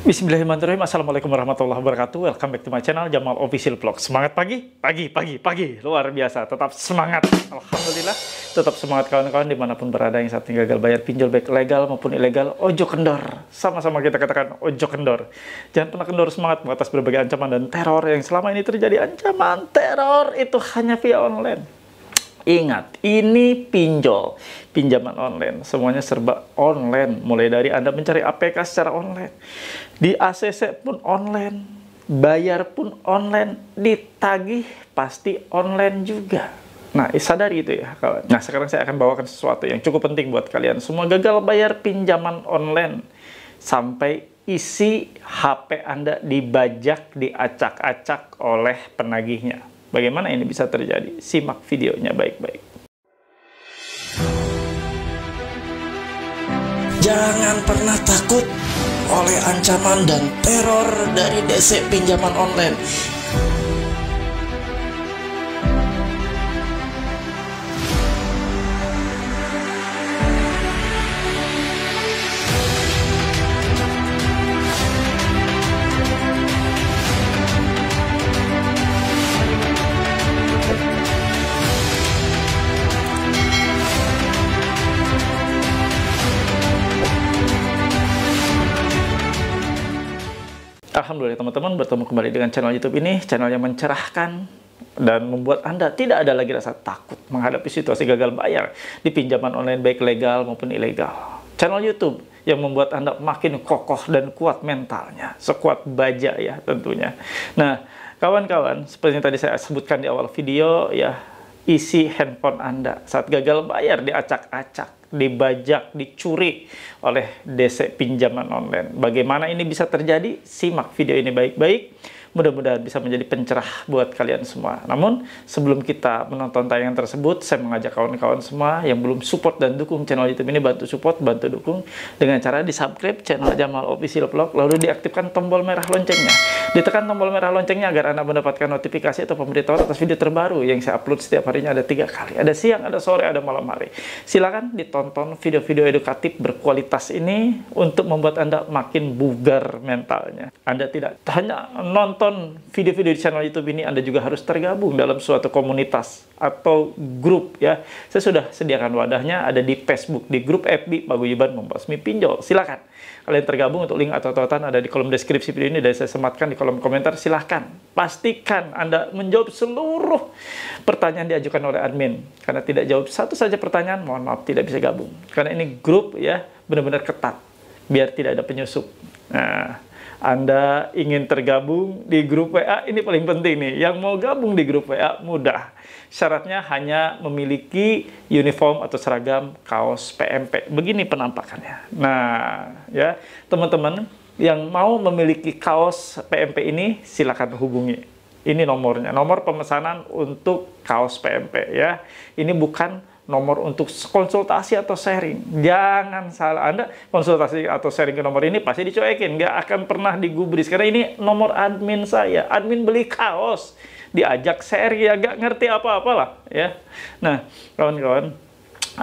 Bismillahirrahmanirrahim. Assalamualaikum warahmatullahi wabarakatuh. Welcome back to my channel Jamal Official Vlog. Semangat pagi, pagi, pagi, pagi. Luar biasa. Tetap semangat. Alhamdulillah. Tetap semangat kawan-kawan dimanapun berada yang saat ini gagal bayar pinjol baik legal maupun ilegal. Ojo kendor. Sama-sama kita katakan ojo kendor. Jangan pernah kendor semangat mengatas berbagai ancaman dan teror yang selama ini terjadi. Ancaman teror itu hanya via online Ingat, ini pinjol, pinjaman online. Semuanya serba online, mulai dari Anda mencari APK secara online, di ACC pun online, bayar pun online, ditagih pasti online juga. Nah, eh, sadari itu ya, kawan. Nah, sekarang saya akan bawakan sesuatu yang cukup penting buat kalian. Semua gagal bayar pinjaman online sampai isi HP Anda dibajak, diacak-acak oleh penagihnya. Bagaimana ini bisa terjadi? Simak videonya baik-baik. Jangan pernah takut oleh ancaman dan teror dari DC pinjaman online. Alhamdulillah teman-teman bertemu kembali dengan channel YouTube ini, channel yang mencerahkan dan membuat Anda tidak ada lagi rasa takut menghadapi situasi gagal bayar di pinjaman online baik legal maupun ilegal. Channel YouTube yang membuat Anda makin kokoh dan kuat mentalnya, sekuat baja ya tentunya. Nah, kawan-kawan, seperti yang tadi saya sebutkan di awal video ya, isi handphone Anda saat gagal bayar diacak-acak dibajak, dicuri oleh DC pinjaman online. Bagaimana ini bisa terjadi? Simak video ini baik-baik. Mudah-mudahan bisa menjadi pencerah buat kalian semua. Namun, sebelum kita menonton tayangan tersebut, saya mengajak kawan-kawan semua yang belum support dan dukung channel YouTube ini, bantu support, bantu dukung dengan cara di-subscribe channel Jamal Official Vlog, lalu diaktifkan tombol merah loncengnya. Ditekan tombol merah loncengnya agar Anda mendapatkan notifikasi atau pemberitahuan atas video terbaru yang saya upload setiap harinya ada tiga kali. Ada siang, ada sore, ada malam hari. Silakan ditonton video-video edukatif berkualitas ini untuk membuat Anda makin bugar mentalnya. Anda tidak hanya nonton menonton video-video di channel YouTube ini, Anda juga harus tergabung dalam suatu komunitas atau grup ya. Saya sudah sediakan wadahnya ada di Facebook, di grup FB Paguyuban Membasmi Pinjol. Silakan kalian tergabung untuk link atau tautan ada di kolom deskripsi video ini dan saya sematkan di kolom komentar. Silakan. pastikan Anda menjawab seluruh pertanyaan diajukan oleh admin. Karena tidak jawab satu saja pertanyaan, mohon maaf tidak bisa gabung. Karena ini grup ya benar-benar ketat biar tidak ada penyusup. Nah, anda ingin tergabung di grup WA, ini paling penting nih. Yang mau gabung di grup WA mudah. Syaratnya hanya memiliki uniform atau seragam kaos PMP. Begini penampakannya. Nah, ya teman-teman yang mau memiliki kaos PMP ini silakan hubungi. Ini nomornya, nomor pemesanan untuk kaos PMP ya. Ini bukan nomor untuk konsultasi atau sharing. Jangan salah, Anda konsultasi atau sharing ke nomor ini pasti dicuekin, nggak akan pernah digubris. Karena ini nomor admin saya, admin beli kaos, diajak sharing, ya nggak ngerti apa-apalah. ya. Nah, kawan-kawan,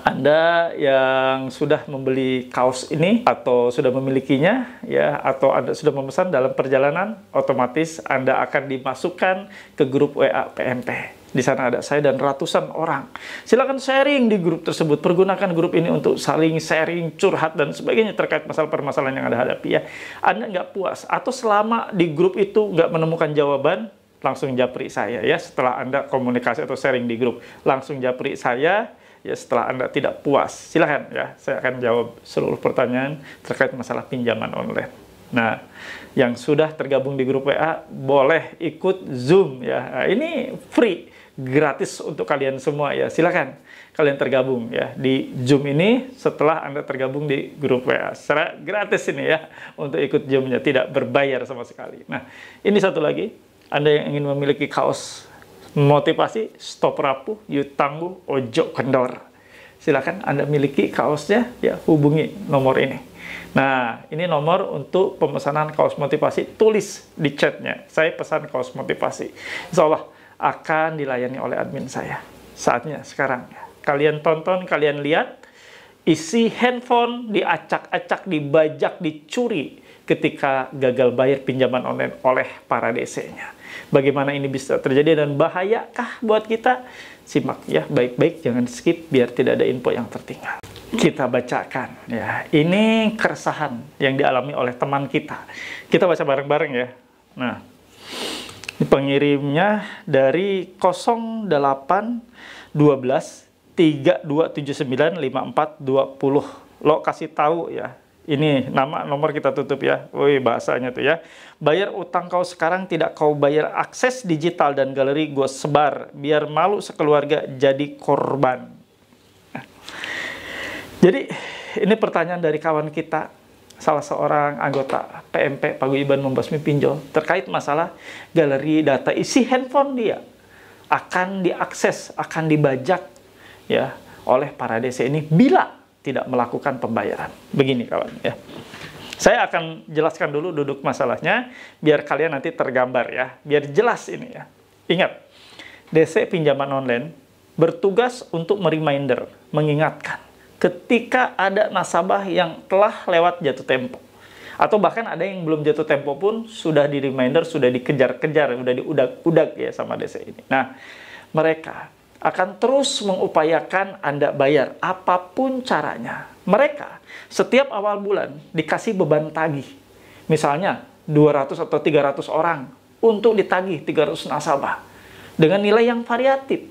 anda yang sudah membeli kaos ini atau sudah memilikinya ya atau Anda sudah memesan dalam perjalanan otomatis Anda akan dimasukkan ke grup WA PMP. Di sana ada saya dan ratusan orang. Silakan sharing di grup tersebut. Pergunakan grup ini untuk saling sharing, curhat, dan sebagainya terkait masalah-permasalahan yang Anda hadapi. Ya. Anda nggak puas. Atau selama di grup itu nggak menemukan jawaban, langsung japri saya ya setelah Anda komunikasi atau sharing di grup. Langsung japri saya ya setelah Anda tidak puas. silakan ya, saya akan jawab seluruh pertanyaan terkait masalah pinjaman online. Nah, yang sudah tergabung di grup WA boleh ikut Zoom ya. Nah, ini free gratis untuk kalian semua ya. Silakan kalian tergabung ya di Zoom ini setelah Anda tergabung di grup WA. Secara gratis ini ya untuk ikut Zoom-nya, tidak berbayar sama sekali. Nah, ini satu lagi, Anda yang ingin memiliki kaos motivasi stop rapuh, yuk tangguh, ojo kendor. Silakan Anda miliki kaosnya ya hubungi nomor ini. Nah, ini nomor untuk pemesanan kaos motivasi tulis di chatnya. Saya pesan kaos motivasi. insyaallah akan dilayani oleh admin saya. Saatnya sekarang. Kalian tonton, kalian lihat, isi handphone diacak-acak, dibajak, dicuri ketika gagal bayar pinjaman online oleh para DC-nya. Bagaimana ini bisa terjadi dan bahayakah buat kita? Simak ya baik-baik, jangan skip biar tidak ada info yang tertinggal. Kita bacakan ya. Ini keresahan yang dialami oleh teman kita. Kita baca bareng-bareng ya. Nah, pengirimnya dari 08 3279 5420 lo kasih tahu ya ini nama nomor kita tutup ya woi bahasanya tuh ya bayar utang kau sekarang tidak kau bayar akses digital dan galeri gue sebar biar malu sekeluarga jadi korban jadi ini pertanyaan dari kawan kita salah seorang anggota PMP Paguyuban membasmi pinjol terkait masalah galeri data isi handphone dia akan diakses, akan dibajak ya oleh para DC ini bila tidak melakukan pembayaran. Begini kawan ya. Saya akan jelaskan dulu duduk masalahnya biar kalian nanti tergambar ya, biar jelas ini ya. Ingat, DC pinjaman online bertugas untuk mereminder, mengingatkan ketika ada nasabah yang telah lewat jatuh tempo atau bahkan ada yang belum jatuh tempo pun sudah di reminder, sudah dikejar-kejar, sudah diudak-udak ya sama DC ini. Nah, mereka akan terus mengupayakan Anda bayar apapun caranya. Mereka setiap awal bulan dikasih beban tagih. Misalnya 200 atau 300 orang untuk ditagih 300 nasabah dengan nilai yang variatif.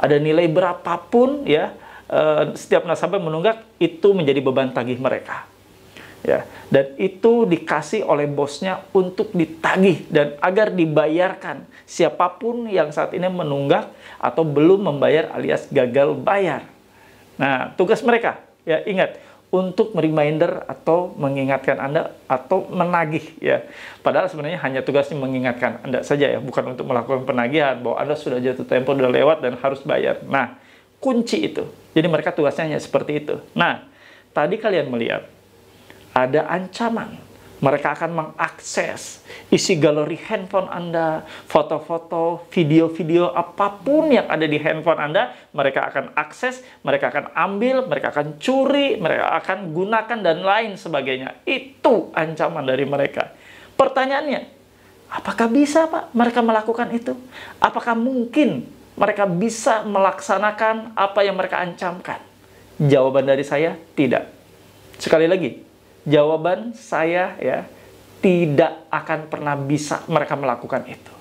Ada nilai berapapun ya, Eh, setiap nasabah menunggak itu menjadi beban tagih mereka. Ya, dan itu dikasih oleh bosnya untuk ditagih dan agar dibayarkan siapapun yang saat ini menunggak atau belum membayar alias gagal bayar. Nah, tugas mereka ya ingat untuk reminder atau mengingatkan Anda atau menagih ya. Padahal sebenarnya hanya tugasnya mengingatkan Anda saja ya, bukan untuk melakukan penagihan bahwa Anda sudah jatuh tempo sudah lewat dan harus bayar. Nah, kunci itu. Jadi mereka tugasnya hanya seperti itu. Nah, tadi kalian melihat ada ancaman. Mereka akan mengakses isi galeri handphone Anda, foto-foto, video-video apapun yang ada di handphone Anda, mereka akan akses, mereka akan ambil, mereka akan curi, mereka akan gunakan dan lain sebagainya. Itu ancaman dari mereka. Pertanyaannya, apakah bisa Pak mereka melakukan itu? Apakah mungkin mereka bisa melaksanakan apa yang mereka ancamkan? Jawaban dari saya tidak. Sekali lagi, jawaban saya ya tidak akan pernah bisa mereka melakukan itu.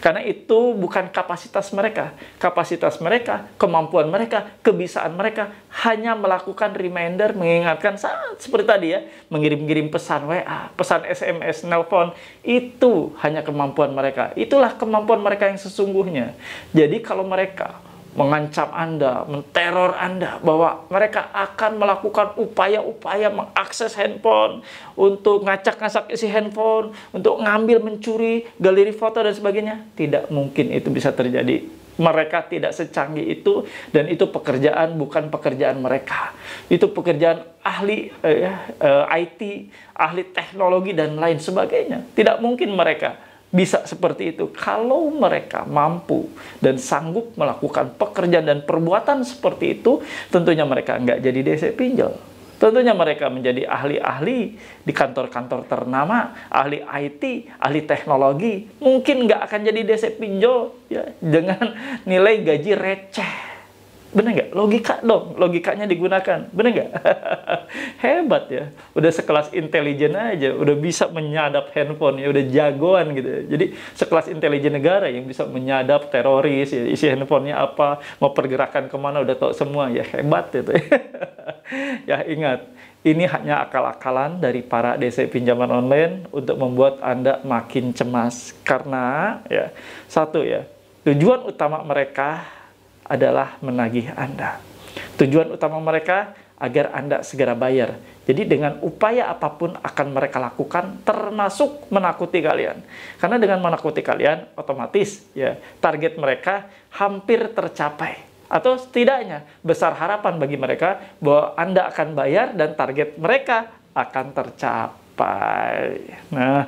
Karena itu bukan kapasitas mereka. Kapasitas mereka, kemampuan mereka, kebisaan mereka hanya melakukan reminder, mengingatkan saat seperti tadi ya, mengirim ngirim pesan WA, pesan SMS, nelpon, itu hanya kemampuan mereka. Itulah kemampuan mereka yang sesungguhnya. Jadi kalau mereka mengancam Anda, menteror Anda bahwa mereka akan melakukan upaya-upaya mengakses handphone untuk ngacak-ngacak isi handphone, untuk ngambil mencuri galeri foto dan sebagainya. Tidak mungkin itu bisa terjadi. Mereka tidak secanggih itu dan itu pekerjaan bukan pekerjaan mereka. Itu pekerjaan ahli eh, ya, eh IT, ahli teknologi dan lain sebagainya. Tidak mungkin mereka bisa seperti itu kalau mereka mampu dan sanggup melakukan pekerjaan dan perbuatan seperti itu tentunya mereka nggak jadi DC pinjol Tentunya mereka menjadi ahli-ahli di kantor-kantor ternama, ahli IT, ahli teknologi. Mungkin nggak akan jadi DC pinjol ya, dengan nilai gaji receh Bener nggak? Logika dong, logikanya digunakan. Bener nggak? Hebat ya. Udah sekelas intelijen aja, udah bisa menyadap handphone ya, udah jagoan gitu. Ya. Jadi sekelas intelijen negara yang bisa menyadap teroris, ya, isi handphonenya apa, mau pergerakan kemana udah tau semua ya hebat itu. Ya. ya ingat, ini hanya akal-akalan dari para DC pinjaman online untuk membuat Anda makin cemas. Karena, ya, satu ya, tujuan utama mereka adalah menagih Anda. Tujuan utama mereka agar Anda segera bayar. Jadi dengan upaya apapun akan mereka lakukan termasuk menakuti kalian. Karena dengan menakuti kalian otomatis ya target mereka hampir tercapai atau setidaknya besar harapan bagi mereka bahwa Anda akan bayar dan target mereka akan tercapai. Nah,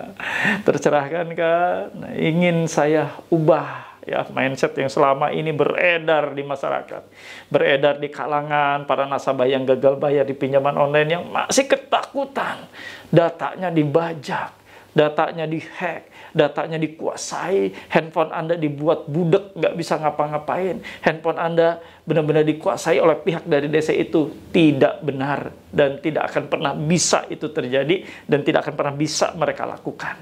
tercerahkan kan? Nah, ingin saya ubah ya mindset yang selama ini beredar di masyarakat, beredar di kalangan para nasabah yang gagal bayar di pinjaman online yang masih ketakutan datanya dibajak, datanya dihack, datanya dikuasai, handphone Anda dibuat budek, nggak bisa ngapa-ngapain, handphone Anda benar-benar dikuasai oleh pihak dari DC itu tidak benar dan tidak akan pernah bisa itu terjadi dan tidak akan pernah bisa mereka lakukan.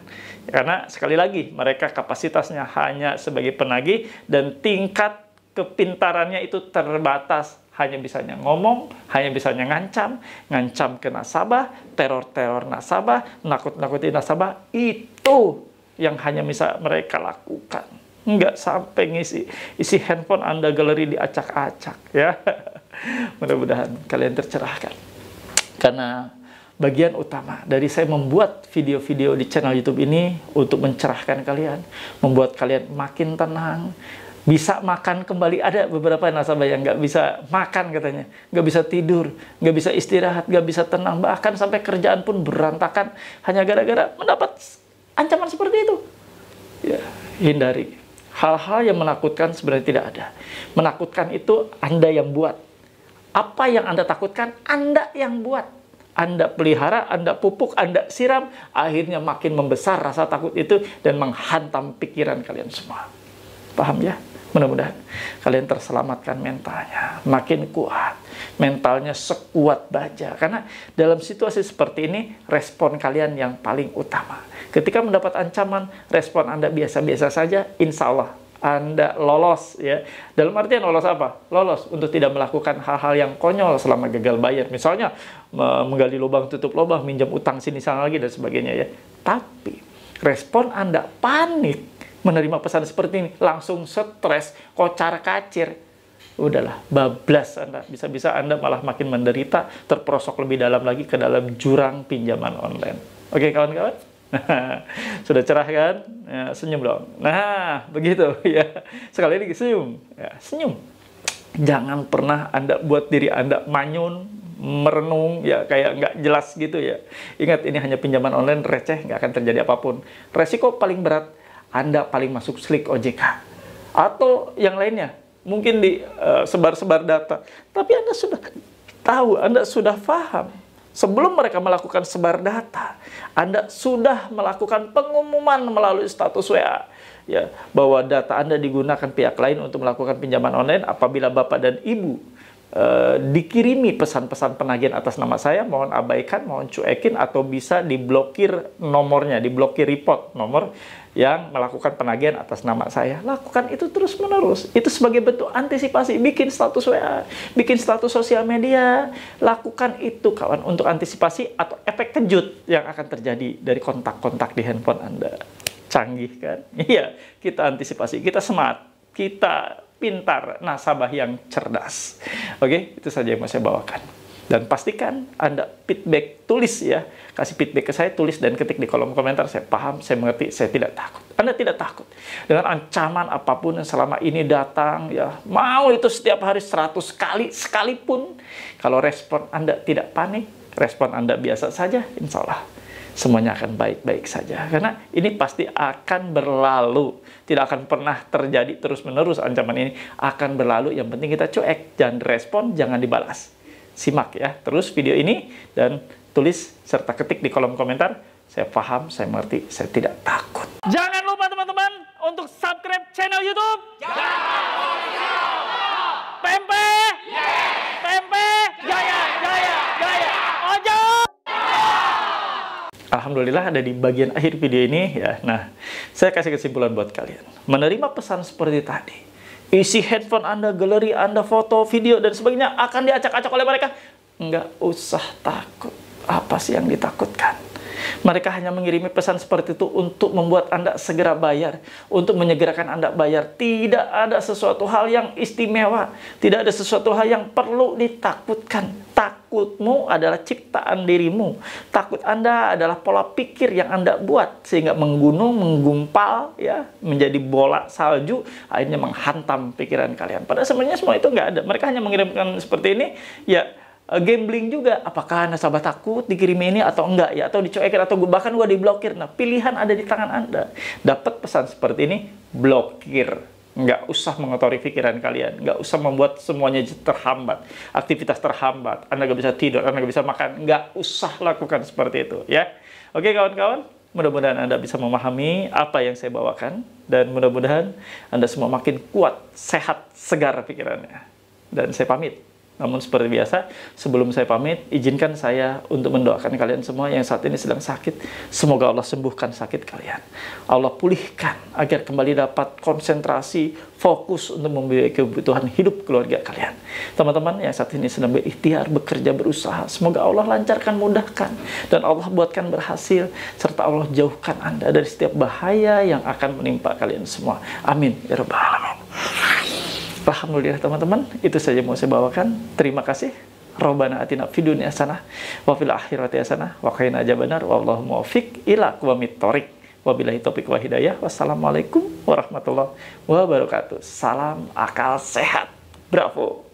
karena sekali lagi mereka kapasitasnya hanya sebagai penagih dan tingkat kepintarannya itu terbatas hanya bisanya ngomong, hanya bisanya ngancam, ngancam ke nasabah, teror-teror nasabah, nakut-nakuti nasabah, itu yang hanya bisa mereka lakukan. Nggak sampai ngisi isi handphone Anda galeri diacak-acak ya. Mudah-mudahan kalian tercerahkan. Karena bagian utama dari saya membuat video-video di channel YouTube ini untuk mencerahkan kalian, membuat kalian makin tenang, bisa makan kembali. Ada beberapa nasabah yang nggak bisa makan katanya, nggak bisa tidur, nggak bisa istirahat, nggak bisa tenang, bahkan sampai kerjaan pun berantakan hanya gara-gara mendapat ancaman seperti itu. Ya, hindari. Hal-hal yang menakutkan sebenarnya tidak ada. Menakutkan itu Anda yang buat. Apa yang Anda takutkan, Anda yang buat. Anda pelihara, Anda pupuk, Anda siram, akhirnya makin membesar rasa takut itu dan menghantam pikiran kalian semua. Paham ya? Mudah-mudahan kalian terselamatkan mentalnya, makin kuat, mentalnya sekuat baja. Karena dalam situasi seperti ini, respon kalian yang paling utama. Ketika mendapat ancaman, respon Anda biasa-biasa saja, insya Allah anda lolos ya. Dalam artian lolos apa? Lolos untuk tidak melakukan hal-hal yang konyol selama gagal bayar. Misalnya menggali lubang tutup lubang, minjam utang sini sana lagi dan sebagainya ya. Tapi respon Anda panik menerima pesan seperti ini langsung stres, kocar kacir. Udahlah, bablas Anda. Bisa-bisa Anda malah makin menderita, terperosok lebih dalam lagi ke dalam jurang pinjaman online. Oke kawan-kawan? sudah cerah kan? Ya, senyum dong. Nah, begitu ya. Sekali lagi senyum. Ya, senyum. Jangan pernah Anda buat diri Anda manyun, merenung ya kayak nggak jelas gitu ya. Ingat ini hanya pinjaman online receh nggak akan terjadi apapun. Resiko paling berat anda paling masuk slick OJK. Atau yang lainnya, mungkin di eh, sebar-sebar uh, data. Tapi Anda sudah tahu, Anda sudah paham. Sebelum mereka melakukan sebar data, Anda sudah melakukan pengumuman melalui status WA ya bahwa data Anda digunakan pihak lain untuk melakukan pinjaman online apabila Bapak dan Ibu Uh, dikirimi pesan-pesan penagihan atas nama saya, mohon abaikan, mohon cuekin, atau bisa diblokir nomornya, diblokir report nomor yang melakukan penagihan atas nama saya. Lakukan itu terus-menerus. Itu sebagai bentuk antisipasi. Bikin status WA, bikin status sosial media. Lakukan itu kawan untuk antisipasi atau efek kejut yang akan terjadi dari kontak-kontak di handphone Anda. Canggih kan? Iya, kita antisipasi. Kita smart. Kita pintar, nasabah yang cerdas. Oke, itu saja yang mau saya bawakan. Dan pastikan Anda feedback tulis ya. Kasih feedback ke saya, tulis dan ketik di kolom komentar. Saya paham, saya mengerti, saya tidak takut. Anda tidak takut. Dengan ancaman apapun yang selama ini datang ya. Mau itu setiap hari 100 kali sekalipun. Kalau respon Anda tidak panik, respon Anda biasa saja, insya Allah semuanya akan baik-baik saja. Karena ini pasti akan berlalu. Tidak akan pernah terjadi terus-menerus ancaman ini. Akan berlalu, yang penting kita cuek. Jangan respon, jangan dibalas simak ya terus video ini dan tulis serta ketik di kolom komentar. Saya paham, saya mengerti, saya tidak takut. Jangan lupa teman-teman untuk subscribe channel YouTube. Pempe. Yes. Pempe. Jaya, jaya, jaya. Ojo. Alhamdulillah ada di bagian akhir video ini ya. Nah, saya kasih kesimpulan buat kalian. Menerima pesan seperti tadi isi headphone Anda, galeri Anda, foto, video, dan sebagainya akan diacak-acak oleh mereka. Nggak usah takut. Apa sih yang ditakutkan? Mereka hanya mengirimi pesan seperti itu untuk membuat Anda segera bayar, untuk menyegerakan Anda bayar. Tidak ada sesuatu hal yang istimewa, tidak ada sesuatu hal yang perlu ditakutkan. Takutmu adalah ciptaan dirimu. Takut Anda adalah pola pikir yang Anda buat sehingga menggunung, menggumpal ya, menjadi bola salju akhirnya menghantam pikiran kalian. Padahal sebenarnya semua itu nggak ada. Mereka hanya mengirimkan seperti ini ya Eh, gambling juga. Apakah nasabah takut dikirim ini atau enggak ya? Atau dicuekin atau bahkan gua diblokir. Nah, pilihan ada di tangan Anda. Dapat pesan seperti ini, blokir. Enggak usah mengotori pikiran kalian. enggak usah membuat semuanya terhambat. Aktivitas terhambat. Anda nggak bisa tidur, Anda nggak bisa makan. Enggak usah lakukan seperti itu ya. Oke kawan-kawan, mudah-mudahan Anda bisa memahami apa yang saya bawakan. Dan mudah-mudahan Anda semua makin kuat, sehat, segar pikirannya. Dan saya pamit. Namun seperti biasa, sebelum saya pamit, izinkan saya untuk mendoakan kalian semua yang saat ini sedang sakit. Semoga Allah sembuhkan sakit kalian. Allah pulihkan agar kembali dapat konsentrasi, fokus untuk membiayai kebutuhan hidup keluarga kalian. Teman-teman yang saat ini sedang berikhtiar, bekerja, berusaha, semoga Allah lancarkan, mudahkan. Dan Allah buatkan berhasil, serta Allah jauhkan Anda dari setiap bahaya yang akan menimpa kalian semua. Amin. Ya Rabbal Alamin. Alhamdulillah teman-teman, itu saja mau saya bawakan. Terima kasih. Robana atina fid dunya hasanah wa fil akhirati hasanah wa qina adzabannar wallahu muwaffiq ila aqwamit thoriq. Wabillahi taufik wa hidayah. Wassalamualaikum warahmatullahi wabarakatuh. Salam akal sehat. Bravo.